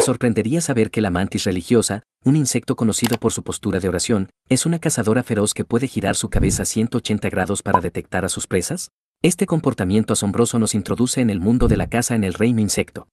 Te sorprendería saber que la mantis religiosa, un insecto conocido por su postura de oración, es una cazadora feroz que puede girar su cabeza 180 grados para detectar a sus presas. Este comportamiento asombroso nos introduce en el mundo de la caza en el reino insecto.